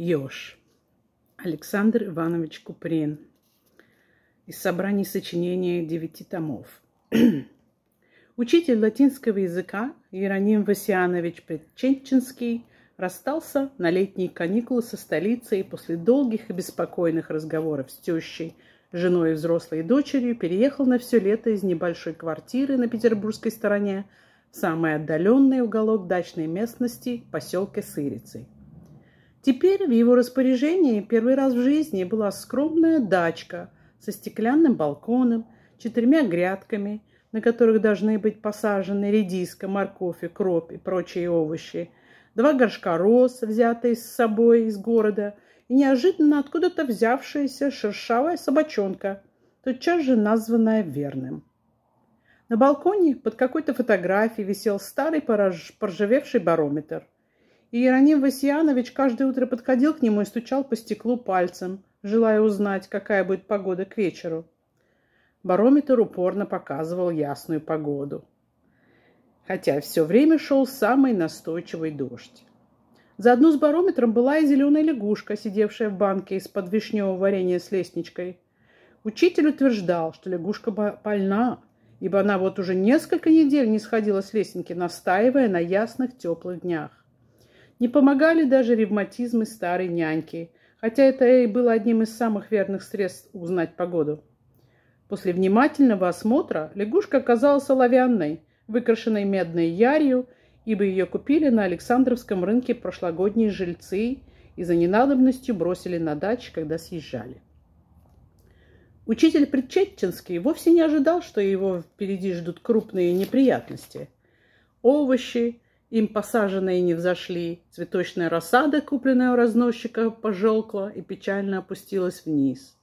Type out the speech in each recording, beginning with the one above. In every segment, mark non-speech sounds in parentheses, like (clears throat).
Еж. Александр Иванович Куприн. Из собраний сочинения девяти томов. (clears throat) Учитель латинского языка Иероним Васианович Предченчинский расстался на летние каникулы со столицей и после долгих и беспокойных разговоров с тещей, женой и взрослой дочерью переехал на все лето из небольшой квартиры на петербургской стороне в самый отдаленный уголок дачной местности поселка Сырицей. Теперь в его распоряжении первый раз в жизни была скромная дачка со стеклянным балконом, четырьмя грядками, на которых должны быть посажены редиска, морковь и кроп и прочие овощи, два горшка роз, взятые с собой из города, и неожиданно откуда-то взявшаяся шершавая собачонка, тотчас же названная Верным. На балконе под какой-то фотографией висел старый порж... поржавевший барометр – и Иероним Васианович каждое утро подходил к нему и стучал по стеклу пальцем, желая узнать, какая будет погода к вечеру. Барометр упорно показывал ясную погоду. Хотя все время шел самый настойчивый дождь. Заодно с барометром была и зеленая лягушка, сидевшая в банке из-под вишневого варенья с лестничкой. Учитель утверждал, что лягушка больна, ибо она вот уже несколько недель не сходила с лесенки, настаивая на ясных теплых днях. Не помогали даже ревматизмы старой няньки, хотя это и было одним из самых верных средств узнать погоду. После внимательного осмотра лягушка оказалась оловянной, выкрашенной медной ярью, ибо ее купили на Александровском рынке прошлогодние жильцы и за ненадобностью бросили на даче, когда съезжали. Учитель Причетчинский вовсе не ожидал, что его впереди ждут крупные неприятности. Овощи, им посаженные не взошли, цветочная рассада, купленная у разносчика, пожелкла и печально опустилась вниз.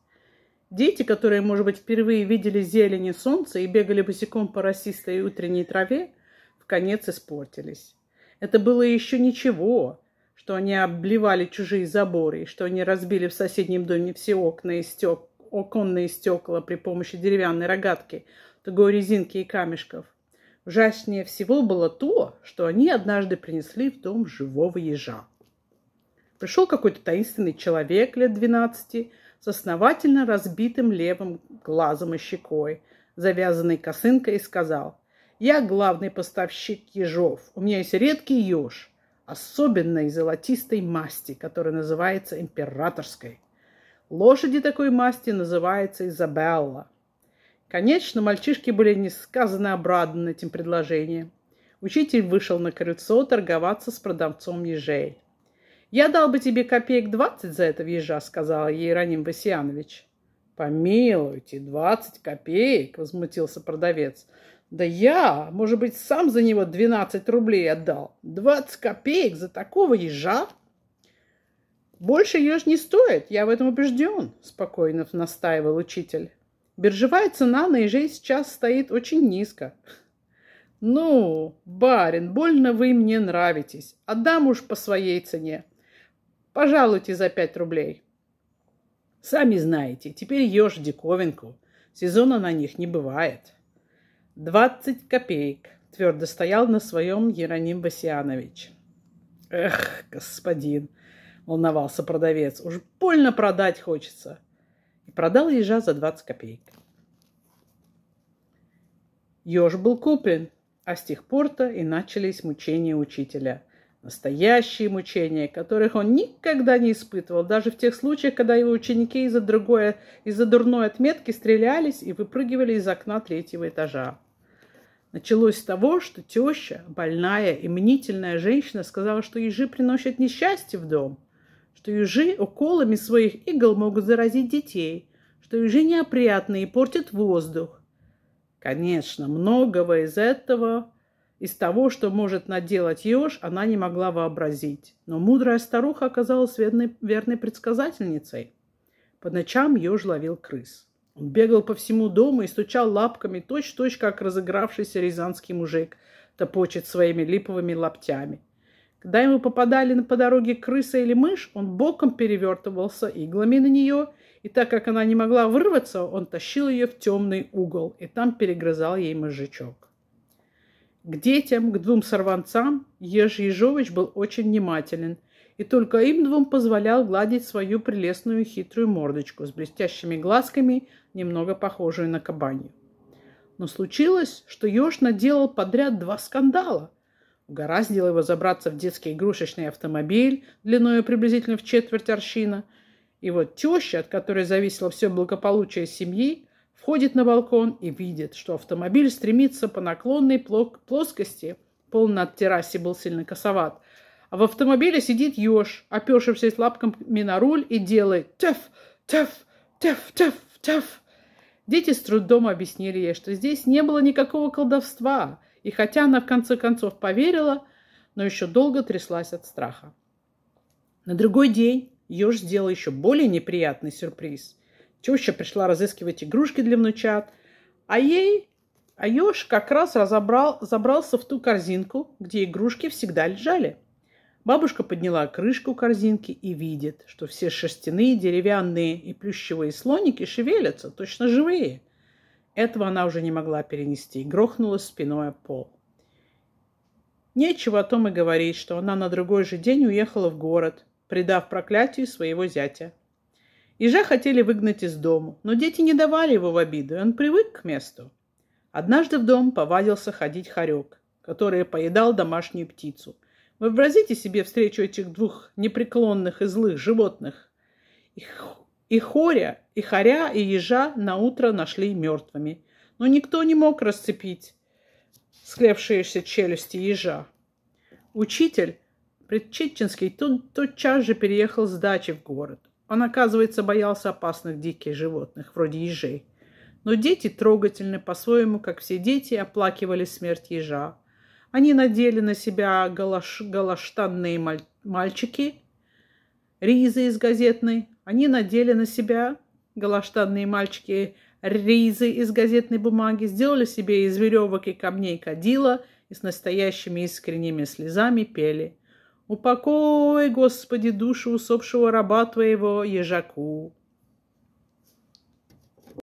Дети, которые, может быть, впервые видели зелень и солнце и бегали босиком по росистой утренней траве, в конец испортились. Это было еще ничего, что они обливали чужие заборы, и что они разбили в соседнем доме все окна и стек... оконные стекла при помощи деревянной рогатки, тугой резинки и камешков. Ужаснее всего было то, что они однажды принесли в дом живого ежа. Пришел какой-то таинственный человек лет двенадцати с основательно разбитым левым глазом и щекой, завязанной косынкой, и сказал, «Я главный поставщик ежов. У меня есть редкий еж, особенной золотистой масти, которая называется императорской. Лошади такой масти называется Изабелла. Конечно, мальчишки были несказанно обрадованы этим предложением. Учитель вышел на крыльцо торговаться с продавцом ежей. «Я дал бы тебе копеек двадцать за этого ежа», — сказал ей Раним Васианович. «Помилуйте, двадцать копеек!» — возмутился продавец. «Да я, может быть, сам за него двенадцать рублей отдал. Двадцать копеек за такого ежа?» «Больше еж не стоит, я в этом убежден», — спокойно настаивал учитель. Биржевая цена на ежей сейчас стоит очень низко. Ну, барин, больно вы мне нравитесь. Отдам уж по своей цене. Пожалуйте за пять рублей. Сами знаете, теперь ешь диковинку. Сезона на них не бывает. Двадцать копеек твердо стоял на своем Ероним Басианович. Эх, господин, волновался продавец, уж больно продать хочется продал ежа за 20 копеек. Еж был куплен, а с тех пор-то и начались мучения учителя. Настоящие мучения, которых он никогда не испытывал, даже в тех случаях, когда его ученики из-за другое, из-за дурной отметки стрелялись и выпрыгивали из окна третьего этажа. Началось с того, что теща, больная и мнительная женщина, сказала, что ежи приносят несчастье в дом – что ежи уколами своих игл могут заразить детей, что ежи неопрятны и портят воздух. Конечно, многого из этого, из того, что может наделать еж, она не могла вообразить. Но мудрая старуха оказалась верной, верной предсказательницей. По ночам еж ловил крыс. Он бегал по всему дому и стучал лапками точь точь -точь, как разыгравшийся рязанский мужик, топочет своими липовыми лаптями – когда ему попадали по дороге крыса или мышь, он боком перевертывался иглами на нее, и так как она не могла вырваться, он тащил ее в темный угол и там перегрызал ей мозжечок. К детям, к двум сорванцам Еж Ежович был очень внимателен, и только им двум позволял гладить свою прелестную хитрую мордочку с блестящими глазками, немного похожую на кабанью. Но случилось, что Еж наделал подряд два скандала, Угораздило его забраться в детский игрушечный автомобиль длиной приблизительно в четверть аршина. И вот теща, от которой зависело все благополучие семьи, входит на балкон и видит, что автомобиль стремится по наклонной плоскости. Пол над террасе был сильно косоват. А в автомобиле сидит еж, опешившись лапками на руль и делает «теф, теф, теф, теф, теф». Дети с трудом объяснили ей, что здесь не было никакого колдовства, и хотя она в конце концов поверила, но еще долго тряслась от страха. На другой день Ёж сделал еще более неприятный сюрприз. Теща пришла разыскивать игрушки для внучат, а ей... А еж как раз разобрал, забрался в ту корзинку, где игрушки всегда лежали. Бабушка подняла крышку корзинки и видит, что все шерстяные, деревянные и плющевые слоники шевелятся, точно живые. Этого она уже не могла перенести и грохнула спиной о пол. Нечего о том и говорить, что она на другой же день уехала в город, предав проклятию своего зятя. Ежа хотели выгнать из дому, но дети не давали его в обиду, и он привык к месту. Однажды в дом повадился ходить хорек, который поедал домашнюю птицу. Вообразите себе встречу этих двух непреклонных и злых животных. Их и хоря, и хоря, и ежа на утро нашли мертвыми. Но никто не мог расцепить склевшиеся челюсти ежа. Учитель Предчетчинский тут час же переехал с дачи в город. Он, оказывается, боялся опасных диких животных, вроде ежей. Но дети трогательны по-своему, как все дети, оплакивали смерть ежа. Они надели на себя галаш, галаштанные маль, мальчики, ризы из газетной они надели на себя галаштанные мальчики ризы из газетной бумаги, сделали себе из веревок и камней кадила и с настоящими искренними слезами пели «Упокой, Господи, душу усопшего раба Твоего, ежаку!»